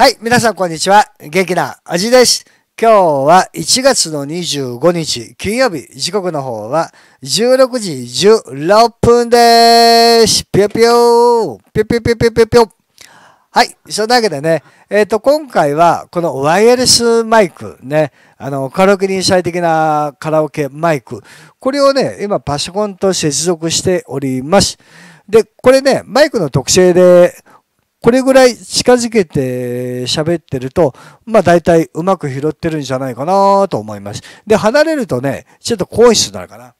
はい、皆さんこんにちは。元気なあじです。今日は1月の25日金曜日、時刻の方は16時16分です。ぴょぴょぴょぴょぴょぴょぴょぴょ。はい。そんなわけでね、えっ、ー、と、今回は、このワイヤレスマイクね、あの、カラオケに最適なカラオケマイク。これをね、今パソコンと接続しております。で、これね、マイクの特性でこれぐらい近づけて喋ってると、まあ大体うまく拾ってるんじゃないかなと思います。で、離れるとね、ちょっと高音質になるかな。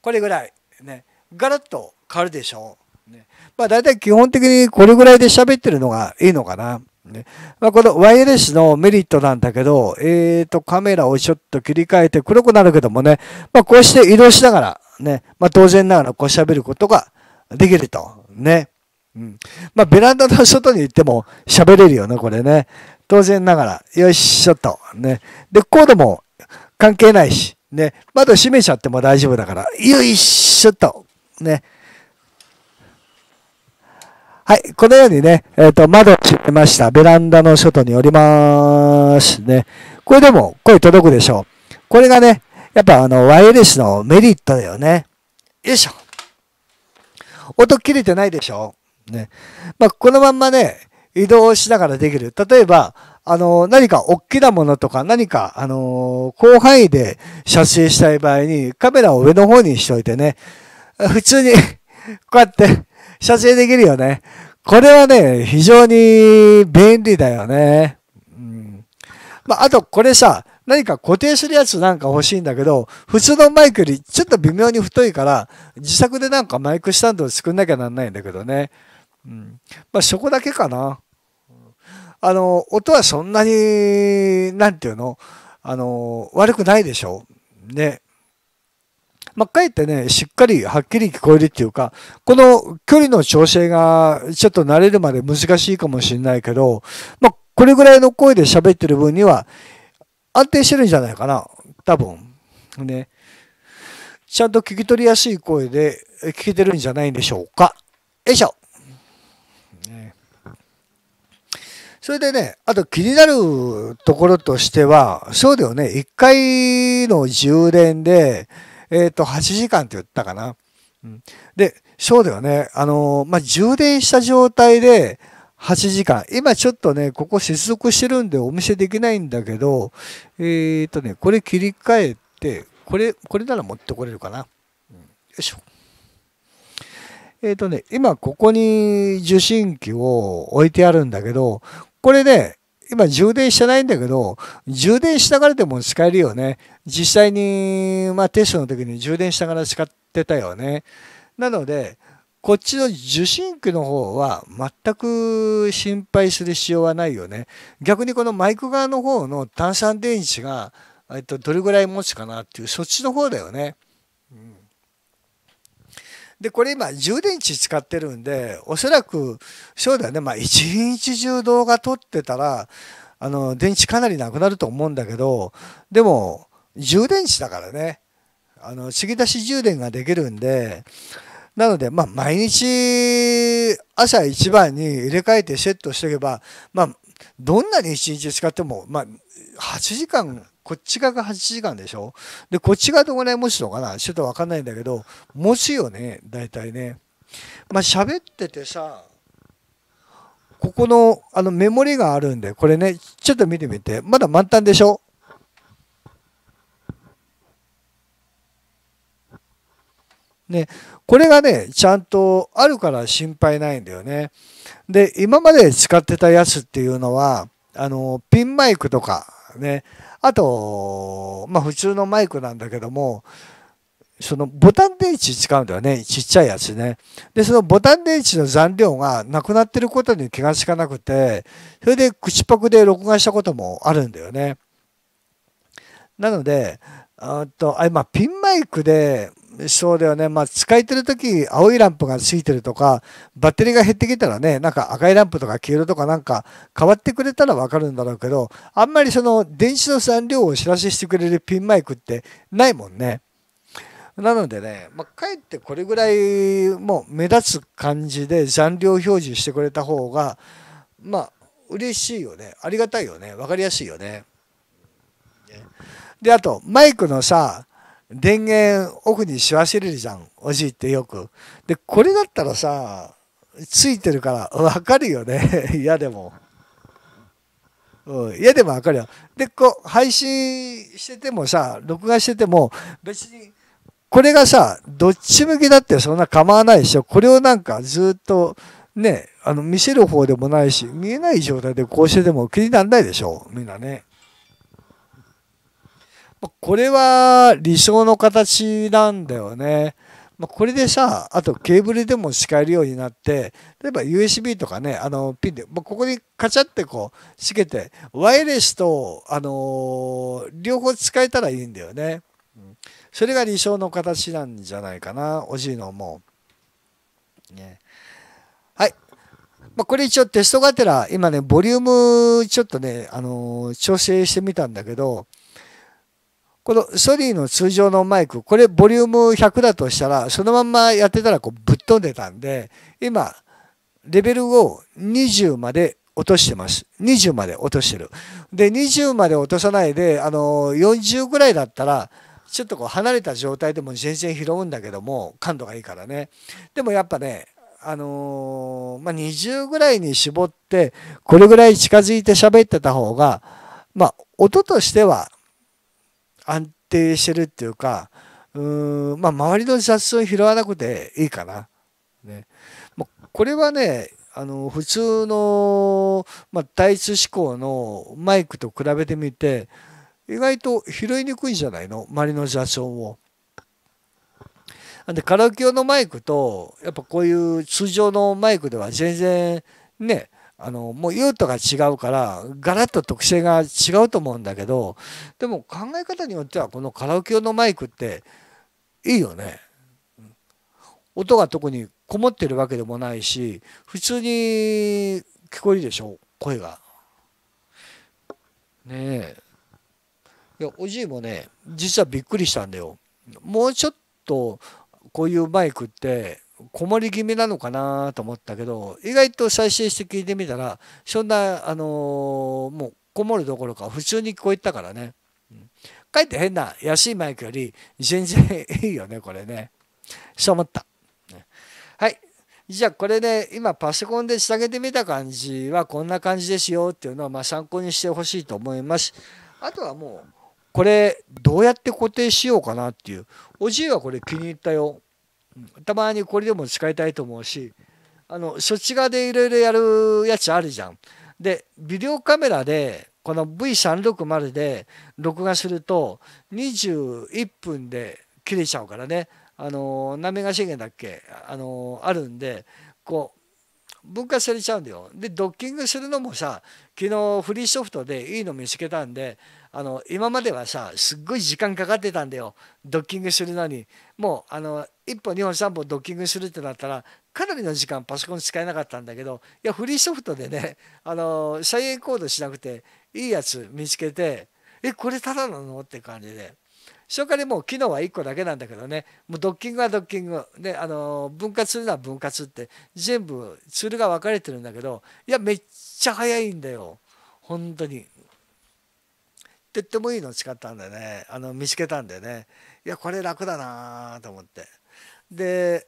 これぐらい。ね。ガラッと変わるでしょ。ね、まあ大体基本的にこれぐらいで喋ってるのがいいのかな。ねまあ、このワイヤレスのメリットなんだけど、えー、とカメラをちょっと切り替えて黒くなるけどもね、まあ、こうして移動しながらね、ねまあ、当然ながらこう喋ることができると。ねうん。まあ、ベランダの外に行っても喋れるよね、これね。当然ながら、よいしょと。ね。で、コードも関係ないし、ね。窓閉めちゃっても大丈夫だから、よいしょと。ね。はい。このようにね、えっ、ー、と、窓閉めました。ベランダの外におります。ね。これでも声届くでしょう。これがね、やっぱあの、ワイヤレスのメリットだよね。よいしょ。音切れてないでしょね。まあ、このまんまね、移動しながらできる。例えば、あの、何か大きなものとか、何か、あの、広範囲で写影したい場合に、カメラを上の方にしといてね、普通に こうやって撮影できるよね。これはね、非常に便利だよね。うん。まあ、あと、これさ、何か固定するやつなんか欲しいんだけど、普通のマイクよりちょっと微妙に太いから、自作でなんかマイクスタンドを作んなきゃなんないんだけどね。うん。まあ、そこだけかな。あの、音はそんなに、なんていうのあの、悪くないでしょね。まあ、かえってね、しっかりはっきり聞こえるっていうか、この距離の調整がちょっと慣れるまで難しいかもしれないけど、まあ、これぐらいの声で喋ってる分には安定してるんじゃないかな。多分。ね。ちゃんと聞き取りやすい声で聞けてるんじゃないんでしょうか。よいしょ。それでね、あと気になるところとしては、そうだよね、1回の充電で、えっ、と、8時間って言ったかな。うん、で、そうだよね、あのー、まあ、充電した状態で8時間。今ちょっとね、ここ接続してるんでお見せできないんだけど、えっ、とね、これ切り替えて、これ、これなら持ってこれるかな。うん、よいしょ。えっ、とね、今ここに受信機を置いてあるんだけど、これね、今充電してないんだけど、充電したがらでも使えるよね。実際に、まあ、テストの時に充電したがら使ってたよね。なので、こっちの受信機の方は全く心配する必要はないよね。逆にこのマイク側の方の単三電池が、えっと、どれぐらい持つかなっていう、そっちの方だよね。で、これ今充電池使ってるんで、おそらく、そうだね、まあ一日中動画撮ってたら、あの、電池かなりなくなると思うんだけど、でも、充電池だからね、あの、継ぎ出し充電ができるんで、なので、まあ、毎日、朝一番に入れ替えてセットしておけば、まあ、どんなに一日使っても、まあ、8時間こっち側が8時間でしょで、こっち側どこぐらい持つのかなちょっとわかんないんだけど、持つよね、大体ね。まあ、喋っててさ、ここのあのメモリがあるんで、これね、ちょっと見てみて。まだ満タンでしょね、これがね、ちゃんとあるから心配ないんだよね。で、今まで使ってたやつっていうのは、あの、ピンマイクとか、ね、あと、まあ、普通のマイクなんだけども、そのボタン電池使うんだよね。ちっちゃいやつね。で、そのボタン電池の残量がなくなってることに気がつかなくて、それで口パクで録画したこともあるんだよね。なので、あとあ今、ピンマイクでそうだよね、まあ、使えてる時青いランプがついてるとかバッテリーが減ってきたらねなんか赤いランプとか黄色とかなんか変わってくれたら分かるんだろうけどあんまりその電子の残量をお知らせしてくれるピンマイクってないもんね。なのでね、まあ、かえってこれぐらいもう目立つ感じで残量表示してくれた方がまあ嬉しいよねありがたいよね分かりやすいよね。であとマイクのさ電源奥にし忘れるじゃんおじいってよくでこれだったらさついてるから分かるよね 嫌でも、うん、嫌でも分かるよでこう配信しててもさ録画してても別にこれがさどっち向きだってそんな構わないでしょこれをなんかずっとねあの見せる方でもないし見えない状態でこうしてても気にならないでしょみんなねこれは理想の形なんだよね。まこれでさ、あとケーブルでも使えるようになって、例えば USB とかね、あのピンで、まここにカチャってこう、しけて、ワイヤレスと、あのー、両方使えたらいいんだよね。それが理想の形なんじゃないかな、おじいのも。う。ね。はい。まあ、これ一応テストがてら、今ね、ボリュームちょっとね、あのー、調整してみたんだけど、このソニーの通常のマイク、これボリューム100だとしたら、そのまんまやってたらこうぶっ飛んでたんで、今、レベルを20まで落としてます。20まで落としてる。で、20まで落とさないで、あの、40ぐらいだったら、ちょっとこう離れた状態でも全然拾うんだけども、感度がいいからね。でもやっぱね、あのまあ、20ぐらいに絞って、これぐらい近づいて喋ってた方が、まあ、音としては、安定してるっていうか、うん、まあ、周りの雑草を拾わなくていいかな。ね。まあ、これはね、あの、普通の、まあ、体質志向のマイクと比べてみて、意外と拾いにくいんじゃないの周りの雑草を。で、カラオケ用のマイクと、やっぱこういう通常のマイクでは全然ね、あのもう用途が違うからガラッと特性が違うと思うんだけどでも考え方によってはこのカラオケ用のマイクっていいよね。音が特にこもってるわけでもないし普通に聞こえるでしょ声が。ねえ。いやおじいもね実はびっくりしたんだよ。もうちょっとこういうマイクってこもり気味なのかなと思ったけど、意外と再生して聞いてみたら、そんな、あのー、もうこもるどころか普通に聞こえたからね。うん、かえって変な安いマイクより全然いいよね、これね。そう思った。はい。じゃあこれね、今パソコンで仕上げてみた感じはこんな感じですよっていうのはま参考にしてほしいと思います。あとはもう、これどうやって固定しようかなっていう。おじいはこれ気に入ったよ。たまにこれでも使いたいと思うしあの処置側でいろいろやるやつあるじゃん。でビデオカメラでこの V360 で録画すると21分で切れちゃうからねあの何メガ制限だっけあのあるんでこう分解されちゃうんだよ。でドッキングするのもさ昨日フリーソフトでいいの見つけたんであの今まではさすっごい時間かかってたんだよドッキングするのにもうあの1本2本3本ドッキングするってなったらかなりの時間パソコン使えなかったんだけどいやフリーソフトでねあの再エンコードしなくていいやつ見つけてえこれただなのって感じで。初回でもう機能は1個だけなんだけどねもうドッキングはドッキングであの分割するのは分割って全部ツールが分かれてるんだけどいやめっちゃ早いんだよ本当にってってもいいの誓ったんでねあの見つけたんでねいやこれ楽だなと思ってで、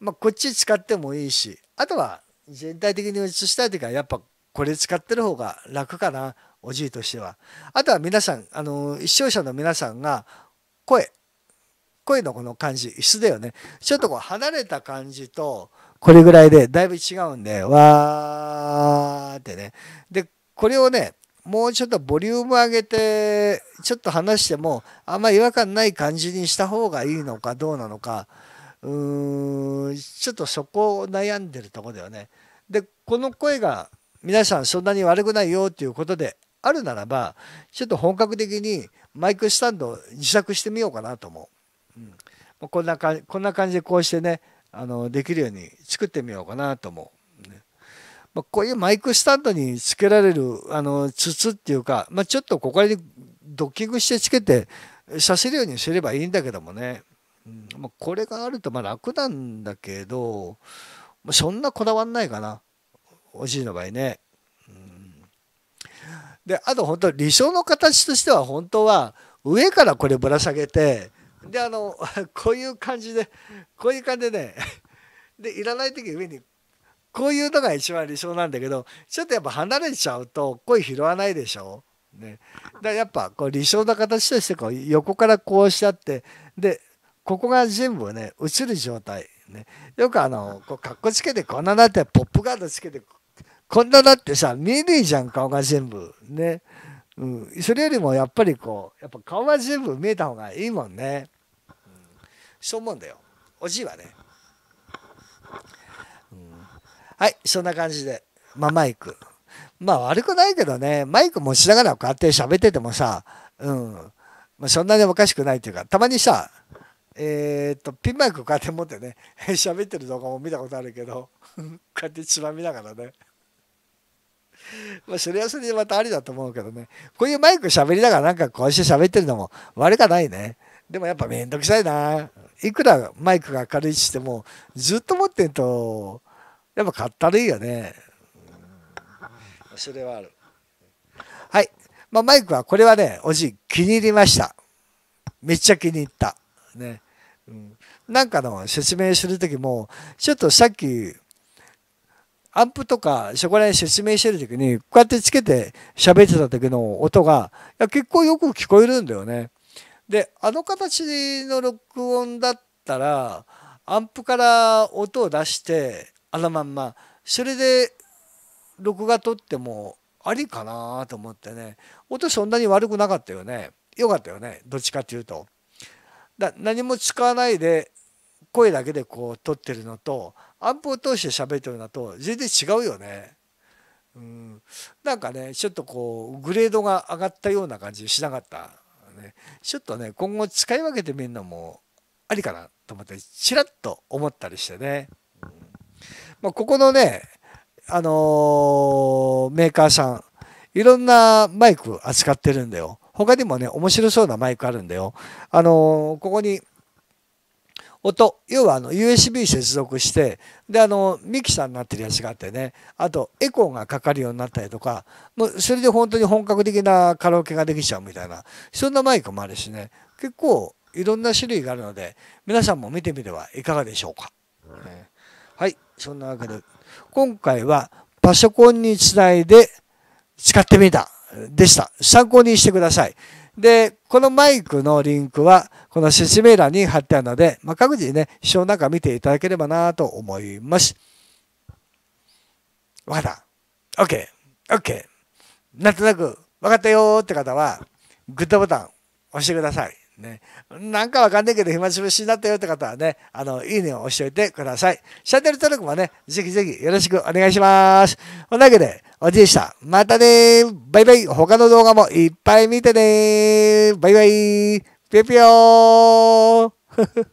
まあ、こっち使ってもいいしあとは全体的に映したい時はやっぱこれ使ってる方が楽かなおじいとしてはあとは皆さんあの視聴者の皆さんが声声のこの感じ椅子だよねちょっとこう離れた感じとこれぐらいでだいぶ違うんでわーってねでこれをねもうちょっとボリューム上げてちょっと話してもあんま違和感ない感じにした方がいいのかどうなのかうーんちょっとそこを悩んでるとこだよね。でこの声が皆さんそんなに悪くないよっていうことであるならばちょっと本格的にマイクスタンドを自作してみようかなと思う。うん、こんなかこんな感じでこうしてねあのできるように作ってみようかなと思う。まあ、こういうマイクスタンドにつけられる、あの、筒っていうか、まあ、ちょっとここにドッキングしてつけて、させるようにすればいいんだけどもね。うんまあ、これがあるとまあ楽なんだけど、まあ、そんなこだわんないかな。おじいの場合ね。うん、で、あと本当理想の形としては本当は上からこれぶら下げて、で、あの、こういう感じで、こういう感じでね、で、いらない時上にこういうのが一番理想なんだけどちょっとやっぱ離れちゃうと声拾わないでしょ。ね、だからやっぱこう理想な形としてこう横からこうしちゃってでここが全部ね映る状態、ね、よくあのこうかっこつけてこんななってポップガードつけてこんななってさ見えねえじゃん顔が全部ね、うん、それよりもやっぱりこうやっぱ顔は全部見えた方がいいもんね、うん、そう思うんだよおじいはね。はい、そんな感じで。まあ、マイク。まあ、悪くないけどね、マイク持ちながらこうやって喋っててもさ、うん。まあ、そんなにおかしくないというか、たまにさ、えー、っと、ピンマイクこうやって持ってね、喋ってる動画も見たことあるけど、こうやってつまみながらね。まあ、それはそれでまたありだと思うけどね。こういうマイク喋りながらなんかこうして喋ってるのも悪かないね。でもやっぱめんどくさいな。いくらマイクが明るいしても、ずっと持ってんと、やっぱかったるいよね。それはある。はい。まあ、マイクは、これはね、おじい気に入りました。めっちゃ気に入った。ね。うん、なんかの説明する時も、ちょっとさっき、アンプとかそこら辺説明してる時にこうやってつけて喋ってた時の音がいや結構よく聞こえるんだよね。であの形の録音だったらアンプから音を出してあのまんまそれで録画撮ってもありかなと思ってね音そんなに悪くなかったよねよかったよねどっちかっていうとだ何も使わないで声だけでこう撮ってるのとアンプを通して喋ってるのと全然違うよねうんなんかねちょっとこうグレードが上がったような感じしなかったねちょっとね今後使い分けてみるのもありかなと思ってちらっと思ったりしてねまあ、ここのね、あのー、メーカーさん、いろんなマイク扱ってるんだよ。他にもね、面白そうなマイクあるんだよ。あのー、ここに、音、要はあの USB 接続して、で、あの、ミキサーになってるやつがあってね、あと、エコーがかかるようになったりとか、もうそれで本当に本格的なカラオケができちゃうみたいな、そんなマイクもあるしね、結構いろんな種類があるので、皆さんも見てみてはいかがでしょうか。ねそんなわけで、今回はパソコンにつないで使ってみたでした。参考にしてください。で、このマイクのリンクは、この説明欄に貼ってあるので、まあ、各自ね、視なの中見ていただければなと思います。わかった ?OK。OK。なんとなく、わかったよーって方は、グッドボタン押してください。ね、なんかわかんないけど暇つぶしになったよって方はね、あの、いいねを押しておいてください。チャンネル登録もね、ぜひぜひよろしくお願いします。こんなわけで、おじいした。またねバイバイ他の動画もいっぱい見てねバイバイぴょぴょー